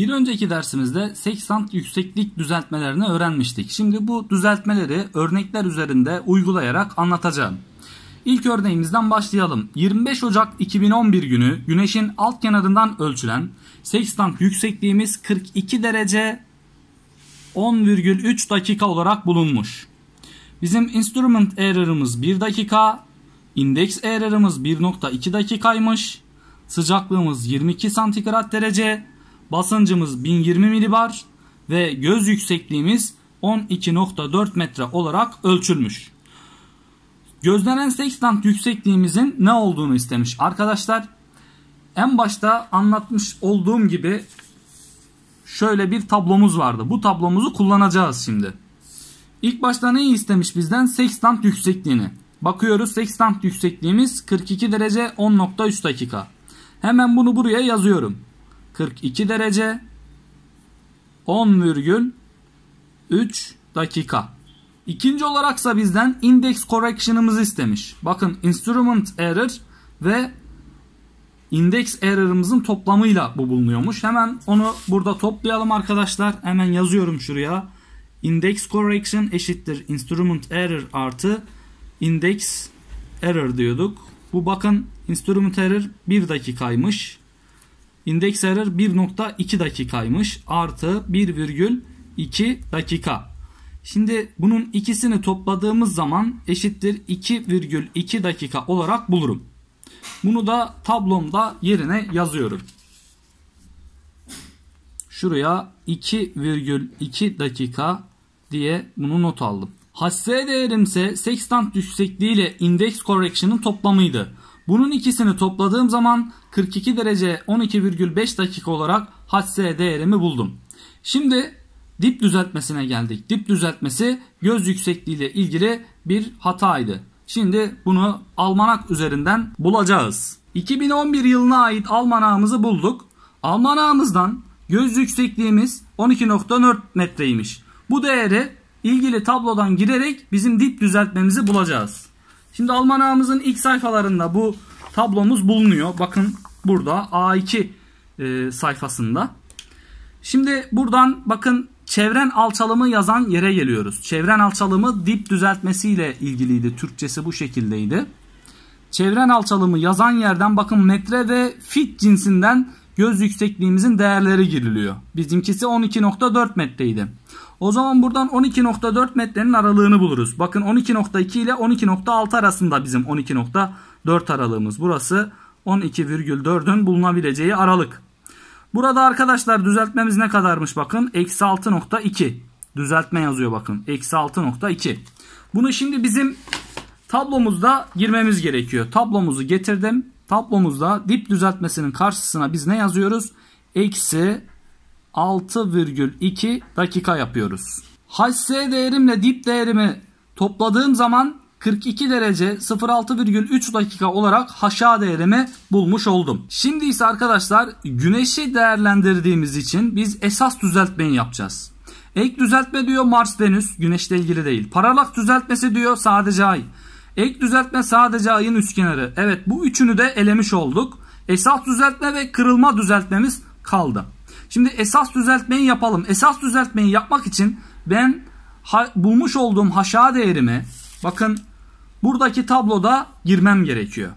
Bir önceki dersimizde seksant yükseklik düzeltmelerini öğrenmiştik. Şimdi bu düzeltmeleri örnekler üzerinde uygulayarak anlatacağım. İlk örneğimizden başlayalım. 25 Ocak 2011 günü güneşin alt kenarından ölçülen sekstant yüksekliğimiz 42 derece 10,3 dakika olarak bulunmuş. Bizim instrument error'ımız 1 dakika, index error'ımız 1.2 dakikaymış. Sıcaklığımız 22 santigrat derece, basıncımız 1020 milibar ve göz yüksekliğimiz 12.4 metre olarak ölçülmüş. Gözlenen sextant yüksekliğimizin ne olduğunu istemiş arkadaşlar. En başta anlatmış olduğum gibi şöyle bir tablomuz vardı. Bu tablomuzu kullanacağız şimdi. İlk başta ne istemiş bizden? Sextant yüksekliğini. Bakıyoruz sextant yüksekliğimiz 42 derece 10.3 dakika. Hemen bunu buraya yazıyorum. 42 derece 10,3 dakika. İkinci olaraksa bizden index correction'ımızı istemiş. Bakın instrument error ve index error'ımızın toplamıyla bu bulunuyormuş. Hemen onu burada toplayalım arkadaşlar. Hemen yazıyorum şuraya. Index correction eşittir instrument error artı index error diyorduk. Bu bakın instrument error 1 dakikaymış. İndeks error 1.2 dakikaymış. Artı 1,2 dakika. Şimdi bunun ikisini topladığımız zaman eşittir 2,2 dakika olarak bulurum. Bunu da tablomda yerine yazıyorum. Şuraya 2,2 dakika diye bunu not aldım. Hasse değerimse sextant yüksekliği ile index correction'ın toplamıydı. Bunun ikisini topladığım zaman 42 derece 12,5 dakika olarak HC değerimi buldum. Şimdi dip düzeltmesine geldik. Dip düzeltmesi göz yüksekliği ile ilgili bir hataydı. Şimdi bunu almanak üzerinden bulacağız. 2011 yılına ait almanağımızı bulduk. Almanağımızdan göz yüksekliğimiz 12.4 metreymiş. Bu değeri ilgili tablodan girerek bizim dip düzeltmemizi bulacağız. Şimdi almanağımızın ilk sayfalarında bu tablomuz bulunuyor. Bakın burada A2 e, sayfasında. Şimdi buradan bakın çevren alçalımı yazan yere geliyoruz. Çevren alçalımı dip düzeltmesiyle ilgiliydi. Türkçesi bu şekildeydi. Çevren alçalımı yazan yerden bakın metre ve fit cinsinden göz yüksekliğimizin değerleri giriliyor. Bizimkisi 12.4 metreydi. O zaman buradan 12.4 metrenin aralığını buluruz. Bakın 12.2 ile 12.6 arasında bizim 12.4 aralığımız. Burası 12,4'ün bulunabileceği aralık. Burada arkadaşlar düzeltmemiz ne kadarmış bakın. Eksi 6.2. Düzeltme yazıyor bakın. Eksi 6.2. Bunu şimdi bizim tablomuzda girmemiz gerekiyor. Tablomuzu getirdim. Tablomuzda dip düzeltmesinin karşısına biz ne yazıyoruz? Eksi 6,2 dakika yapıyoruz. HS değerimle dip değerimi topladığım zaman 42 derece 06,3 dakika olarak haşa değerimi bulmuş oldum. Şimdi ise arkadaşlar güneşi değerlendirdiğimiz için biz esas düzeltmeyi yapacağız. Ek düzeltme diyor Mars Venüs güneşle ilgili değil. Paralak düzeltmesi diyor sadece ay. Ek düzeltme sadece ayın üst kenarı. Evet bu üçünü de elemiş olduk. Esas düzeltme ve kırılma düzeltmemiz kaldı. Şimdi esas düzeltmeyi yapalım. Esas düzeltmeyi yapmak için ben bulmuş olduğum haşa değerimi bakın buradaki tabloda girmem gerekiyor.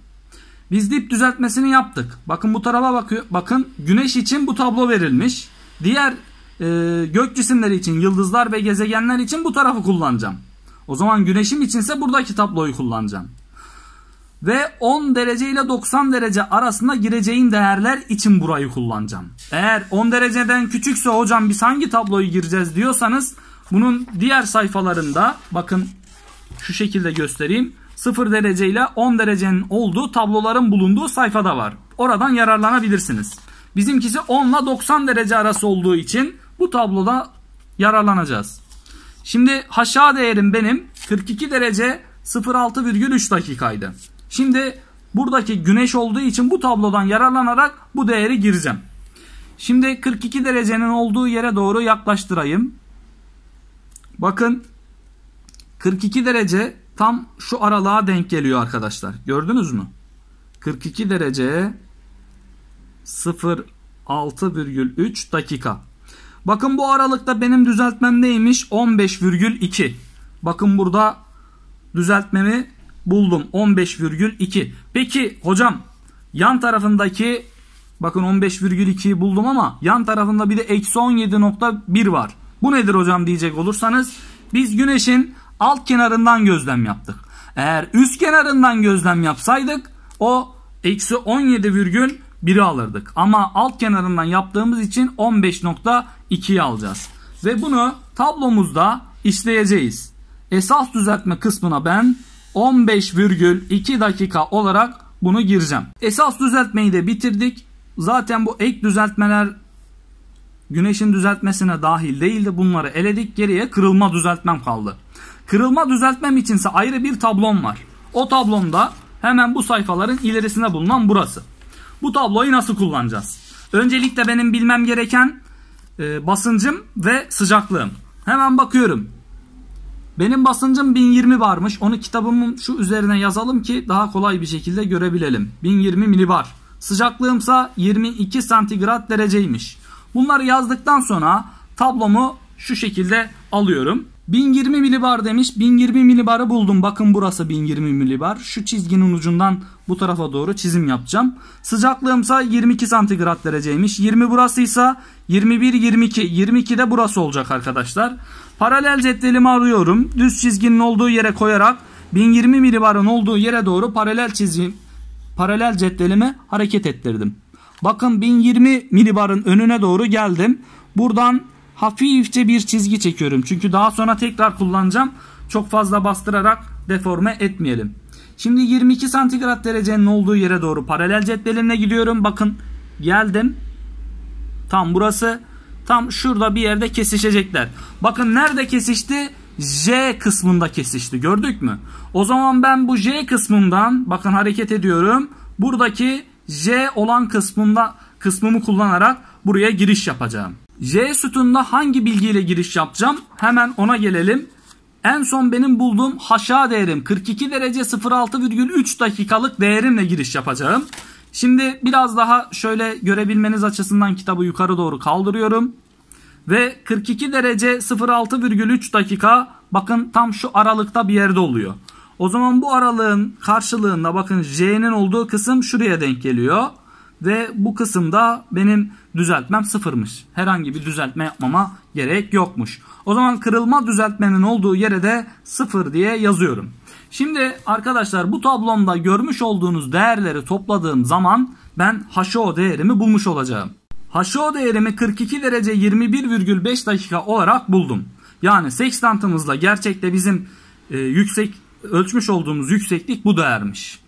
Biz dip düzeltmesini yaptık. Bakın bu tarafa bakıyor. Bakın güneş için bu tablo verilmiş. Diğer e, gök cisimleri için, yıldızlar ve gezegenler için bu tarafı kullanacağım. O zaman güneşim içinse buradaki tabloyu kullanacağım. Ve 10 derece ile 90 derece arasında gireceğin değerler için burayı kullanacağım. Eğer 10 dereceden küçükse hocam biz hangi tabloyu gireceğiz diyorsanız bunun diğer sayfalarında bakın şu şekilde göstereyim. 0 derece ile 10 derecenin olduğu tabloların bulunduğu sayfada var. Oradan yararlanabilirsiniz. Bizimkisi 10 ile 90 derece arası olduğu için bu tabloda yararlanacağız. Şimdi haşa değerim benim 42 derece 06,3 dakikaydı. Şimdi buradaki güneş olduğu için bu tablodan yararlanarak bu değeri gireceğim. Şimdi 42 derecenin olduğu yere doğru yaklaştırayım. Bakın 42 derece tam şu aralığa denk geliyor arkadaşlar. Gördünüz mü? 42 derece 06,3 dakika. Bakın bu aralıkta benim düzeltmem neymiş? 15,2. Bakın burada düzeltmemi buldum. 15,2. Peki hocam yan tarafındaki bakın 15,2'yi buldum ama yan tarafında bir de eksi 17.1 var. Bu nedir hocam diyecek olursanız biz güneşin alt kenarından gözlem yaptık. Eğer üst kenarından gözlem yapsaydık o eksi 17,1'i alırdık. Ama alt kenarından yaptığımız için 15.2 2'yi alacağız. Ve bunu tablomuzda işleyeceğiz. Esas düzeltme kısmına ben 15,2 dakika olarak bunu gireceğim. Esas düzeltmeyi de bitirdik. Zaten bu ek düzeltmeler güneşin düzeltmesine dahil değildi. Bunları eledik. Geriye kırılma düzeltmem kaldı. Kırılma düzeltmem içinse ayrı bir tablom var. O tablomda hemen bu sayfaların ilerisinde bulunan burası. Bu tabloyu nasıl kullanacağız? Öncelikle benim bilmem gereken ee, basıncım ve sıcaklığım. Hemen bakıyorum. Benim basıncım 1020 barmış. Onu kitabımın şu üzerine yazalım ki daha kolay bir şekilde görebilelim. 1020 milibar. Sıcaklığımsa 22 santigrat dereceymiş. Bunları yazdıktan sonra tablomu şu şekilde alıyorum. 1020 milibar demiş. 1020 milibarı buldum. Bakın burası 1020 milibar. Şu çizginin ucundan bu tarafa doğru çizim yapacağım. Sıcaklığımsa 22 santigrat dereceymiş. 20 burasıysa 21, 22. 22 de burası olacak arkadaşlar. Paralel cetvelimi arıyorum. Düz çizginin olduğu yere koyarak 1020 milibarın olduğu yere doğru paralel çizim, paralel cetvelimi hareket ettirdim. Bakın 1020 milibarın önüne doğru geldim. Buradan hafifçe bir çizgi çekiyorum. Çünkü daha sonra tekrar kullanacağım. Çok fazla bastırarak deforme etmeyelim. Şimdi 22 santigrat derecenin olduğu yere doğru paralel cetvelimle gidiyorum. Bakın geldim. Tam burası. Tam şurada bir yerde kesişecekler. Bakın nerede kesişti? J kısmında kesişti. Gördük mü? O zaman ben bu J kısmından bakın hareket ediyorum. Buradaki J olan kısmında kısmımı kullanarak buraya giriş yapacağım. J sütununa hangi bilgiyle giriş yapacağım? Hemen ona gelelim. En son benim bulduğum haşa değerim 42 derece 06,3 dakikalık değerimle giriş yapacağım. Şimdi biraz daha şöyle görebilmeniz açısından kitabı yukarı doğru kaldırıyorum. Ve 42 derece 06,3 dakika bakın tam şu aralıkta bir yerde oluyor. O zaman bu aralığın karşılığında bakın J'nin olduğu kısım şuraya denk geliyor. Ve bu kısımda benim düzeltmem sıfırmış. Herhangi bir düzeltme yapmama gerek yokmuş. O zaman kırılma düzeltmenin olduğu yere de sıfır diye yazıyorum. Şimdi arkadaşlar bu tablomda görmüş olduğunuz değerleri topladığım zaman ben HO değerimi bulmuş olacağım. HO değerimi 42 derece 21,5 dakika olarak buldum. Yani sekstantımızla gerçekte bizim e, yüksek ölçmüş olduğumuz yükseklik bu değermiş.